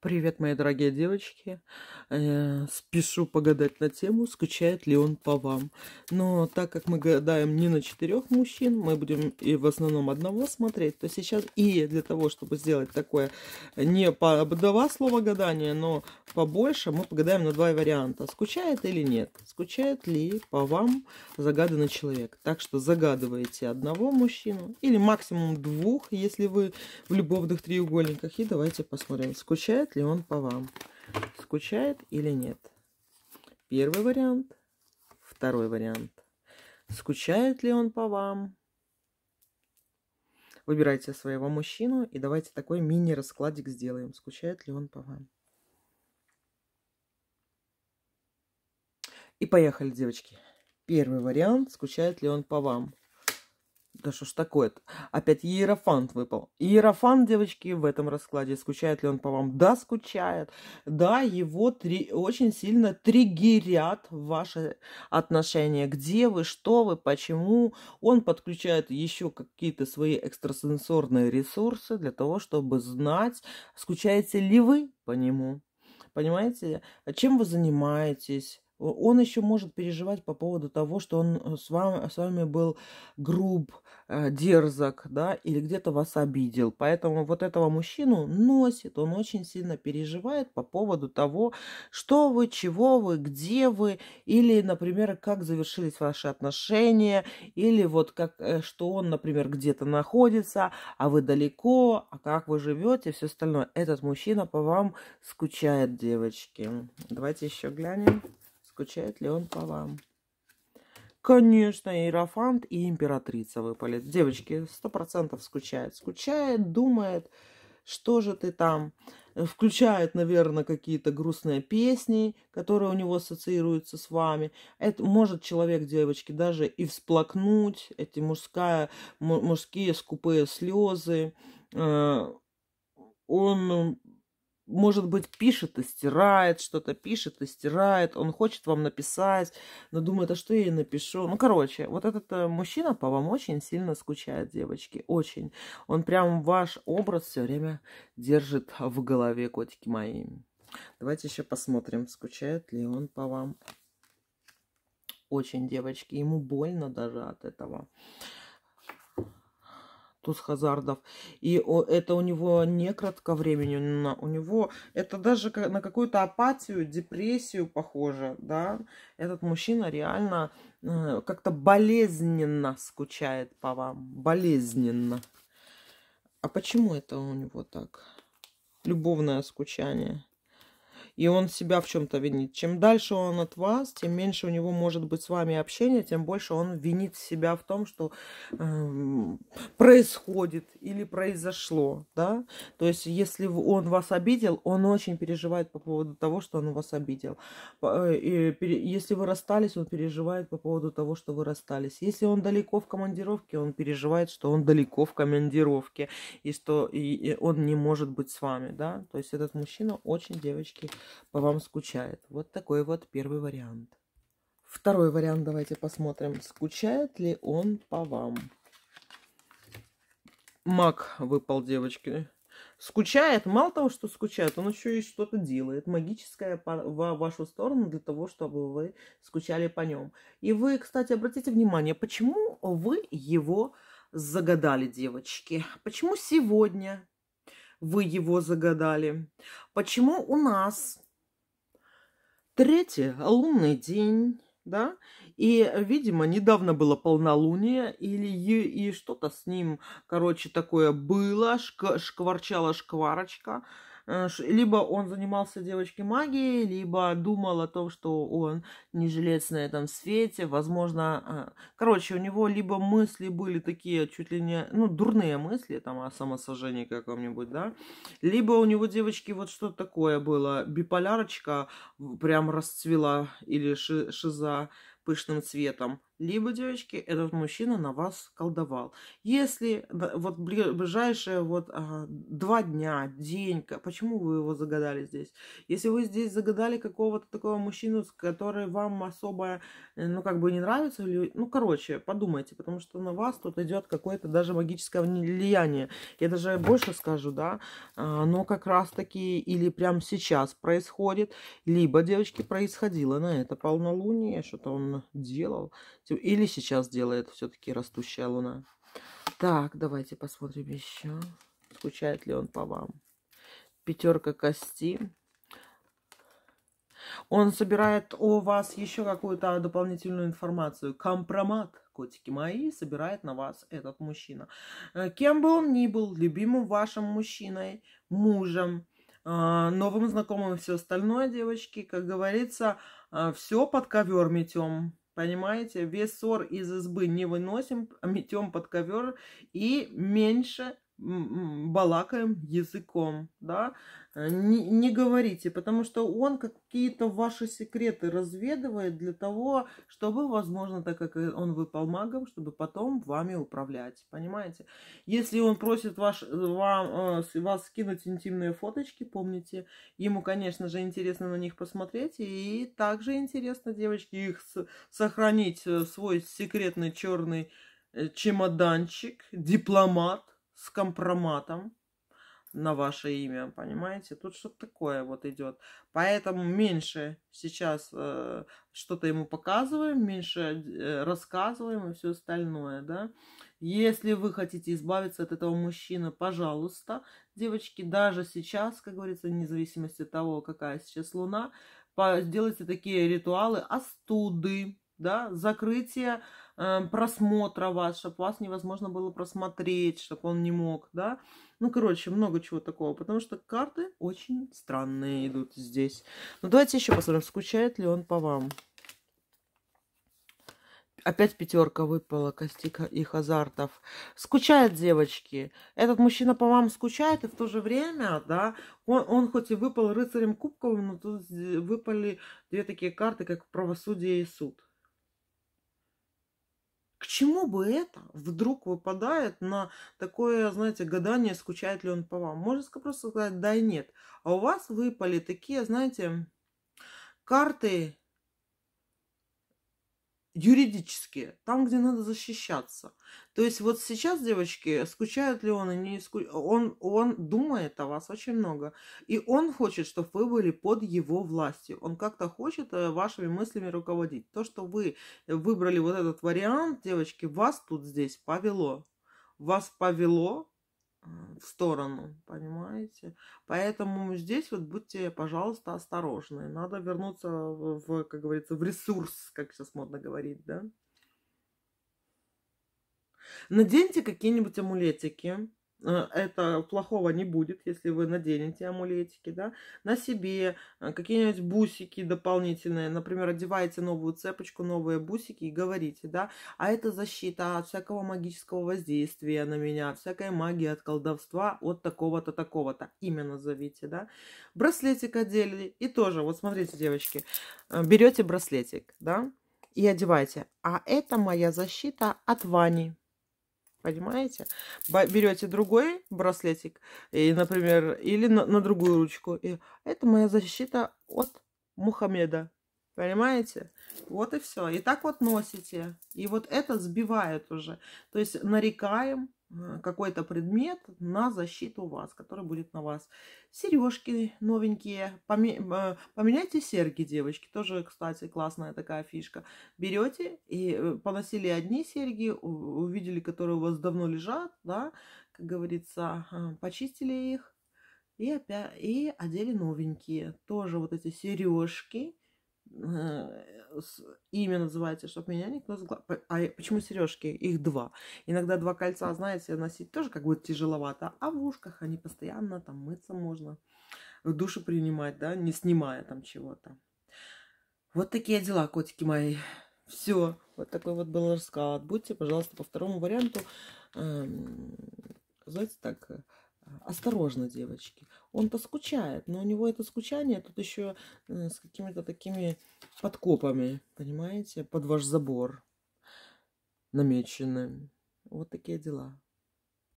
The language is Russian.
Привет, мои дорогие девочки. Э, спешу погадать на тему, скучает ли он по вам. Но так как мы гадаем не на четырех мужчин, мы будем и в основном одного смотреть, то сейчас и для того, чтобы сделать такое э, не по два слова гадания, но побольше, мы погадаем на два варианта. Скучает или нет? Скучает ли по вам загаданный человек? Так что загадывайте одного мужчину или максимум двух, если вы в любовных треугольниках. И давайте посмотрим, скучает скучает ли он по вам, скучает или нет. Первый вариант, второй вариант. Скучает ли он по вам? Выбирайте своего мужчину и давайте такой мини-раскладик сделаем. Скучает ли он по вам? И поехали, девочки. Первый вариант, скучает ли он по вам. Да что ж такое-то? Опять Иерофант выпал. Иерофант, девочки, в этом раскладе. Скучает ли он по вам? Да, скучает. Да, его три... очень сильно триггерят ваши отношения. Где вы, что вы, почему. Он подключает еще какие-то свои экстрасенсорные ресурсы для того, чтобы знать, скучаете ли вы по нему. Понимаете? Чем вы занимаетесь? Он еще может переживать по поводу того, что он э, с вами, с вами был груб, э, дерзок, да, или где-то вас обидел. Поэтому вот этого мужчину носит, он очень сильно переживает по поводу того, что вы, чего вы, где вы, или, например, как завершились ваши отношения, или вот как, э, что он, например, где-то находится, а вы далеко, а как вы живете, все остальное. Этот мужчина по вам скучает, девочки. Давайте еще глянем. Скучает ли он по вам? Конечно, Иерофант и императрица выпали. Девочки, сто процентов скучает. Скучает, думает, что же ты там. Э, включает, наверное, какие-то грустные песни, которые у него ассоциируются с вами. Это может человек, девочки, даже и всплакнуть. Эти мужская, мужские скупые слезы. Э, он может быть, пишет и стирает, что-то пишет и стирает, он хочет вам написать, но думает, а что я ей напишу? Ну, короче, вот этот э, мужчина по вам очень сильно скучает, девочки, очень. Он прям ваш образ все время держит в голове, котики мои. Давайте еще посмотрим, скучает ли он по вам. Очень, девочки, ему больно даже от этого туз хазардов. И это у него не кратковременно, у него это даже на какую-то апатию, депрессию похоже, да. Этот мужчина реально э, как-то болезненно скучает по вам, болезненно. А почему это у него так? Любовное скучание и он себя в чем-то винит. Чем дальше он от вас, тем меньше у него может быть с вами общения, тем больше он винит себя в том, что э, происходит или произошло, да. То есть, если он вас обидел, он очень переживает по поводу того, что он вас обидел. Э, если вы расстались, он переживает по поводу того, что вы расстались. Если он далеко в командировке, он переживает, что он далеко в командировке и что и, и он не может быть с вами, да. То есть этот мужчина очень, девочки, по вам скучает. Вот такой вот первый вариант. Второй вариант давайте посмотрим, скучает ли он по вам. Маг выпал, девочки. Скучает, мало того, что скучает, он еще и что-то делает магическое по, в вашу сторону для того, чтобы вы скучали по нем. И вы, кстати, обратите внимание, почему вы его загадали, девочки? Почему сегодня вы его загадали. Почему у нас третий лунный день, да? И, видимо, недавно было полнолуние или и, и что-то с ним, короче, такое было, шк, шкварчала шкварочка. Э, либо он занимался девочки магией, либо думал о том, что он не жилец на этом свете, возможно, э, короче, у него либо мысли были такие чуть ли не, ну, дурные мысли, там, о самосожжении каком-нибудь, да, либо у него девочки вот что-то такое было, биполярочка прям расцвела или шиза, пышным цветом, либо, девочки, этот мужчина на вас колдовал. Если вот ближайшие вот а, два дня, денька, почему вы его загадали здесь? Если вы здесь загадали какого-то такого мужчину, который вам особо, э, ну, как бы не нравится, или, ну, короче, подумайте, потому что на вас тут идет какое-то даже магическое влияние. Я даже больше скажу, да, а, но как раз-таки или прямо сейчас происходит, либо, девочки, происходило на это полнолуние, что-то он делал, или сейчас делает все-таки растущая луна. Так, давайте посмотрим еще. Скучает ли он по вам? Пятерка кости. Он собирает у вас еще какую-то дополнительную информацию. Компромат, котики мои, собирает на вас этот мужчина. Э, кем бы он ни был, любимым вашим мужчиной, мужем, а, новым знакомым и все остальное, девочки, как говорится, Э, все под ковер метем. Понимаете, весь ссор из избы не выносим, а метем под ковер и меньше балакаем языком, да, э, не, не говорите, потому что он какие-то ваши секреты разведывает для того, чтобы, возможно, так как э, он выпал магом, чтобы потом вами управлять, понимаете? Если он просит ваш, э, вам, вас скинуть интимные фоточки, помните, ему, конечно же, интересно на них посмотреть, и также интересно, девочки, их сохранить свой секретный черный чемоданчик, дипломат, с компроматом на ваше имя, понимаете? Тут что-то такое вот идет. Поэтому меньше сейчас э, что-то ему показываем, меньше э, рассказываем и все остальное, да. Если вы хотите избавиться от этого мужчины, пожалуйста, девочки, даже сейчас, как говорится, вне зависимости от того, какая сейчас луна, сделайте такие ритуалы остуды, да, закрытие Э, просмотра вас, чтобы вас невозможно было просмотреть, чтобы он не мог, да. Ну, короче, много чего такого, потому что карты очень странные идут здесь. Ну, давайте еще посмотрим, скучает ли он по вам. Опять пятерка выпала, кости их азартов. Скучает, девочки. Этот мужчина по вам скучает, и в то же время, да, он, он хоть и выпал рыцарем кубковым, но тут выпали две такие карты, как правосудие и суд. К чему бы это вдруг выпадает на такое, знаете, гадание, скучает ли он по вам? Можно просто сказать, да и нет. А у вас выпали такие, знаете, карты юридически, там, где надо защищаться. То есть вот сейчас, девочки, скучают ли он, и не ску... он, он думает о вас очень много. И он хочет, чтобы вы были под его властью. Он как-то хочет э, вашими мыслями руководить. То, что вы выбрали вот этот вариант, девочки, вас тут здесь повело. Вас повело а, в сторону, понимаете? Поэтому здесь вот будьте, пожалуйста, осторожны. Надо вернуться в, как говорится, в ресурс, как сейчас модно говорить, да? Наденьте какие-нибудь амулетики, Э, это плохого не будет, если вы наденете амулетики, да, на себе э, какие-нибудь бусики дополнительные, например, одеваете новую цепочку, новые бусики и говорите, да, а это защита от всякого магического воздействия на меня, от всякой магии, от колдовства, от такого-то, такого-то, именно зовите, да. Браслетик одели, и тоже, вот смотрите, девочки, э, берете браслетик, да, и одеваете, а это моя защита от Вани, Понимаете? Берете другой браслетик, и, например, или на, на другую ручку. И это моя защита от Мухаммеда. Понимаете? Вот и все. И так вот носите. И вот это сбивает уже. То есть нарекаем, Э, какой-то предмет на защиту вас, который будет на вас. Сережки новенькие. Э, поменяйте серьги, девочки. Тоже, кстати, классная такая фишка. Берете и э, поносили одни серьги, увидели, которые у вас давно лежат, да, как говорится, почистили их и опять и одели новенькие. Тоже вот эти сережки Э, имя называется, чтобы меня никто сгла... А почему сережки? Их два. Иногда два кольца, знаете, носить тоже как бы тяжеловато, а в ушках они постоянно там мыться можно, в душе принимать, да, не снимая там чего-то. Вот такие дела, котики мои. Все, вот такой вот был расклад. Будьте, пожалуйста, по второму варианту, эм, знаете, так, э, Осторожно, девочки. Он-то скучает, но у него это скучание тут еще э, с какими-то такими подкопами, понимаете, под ваш забор намечены. Вот такие дела.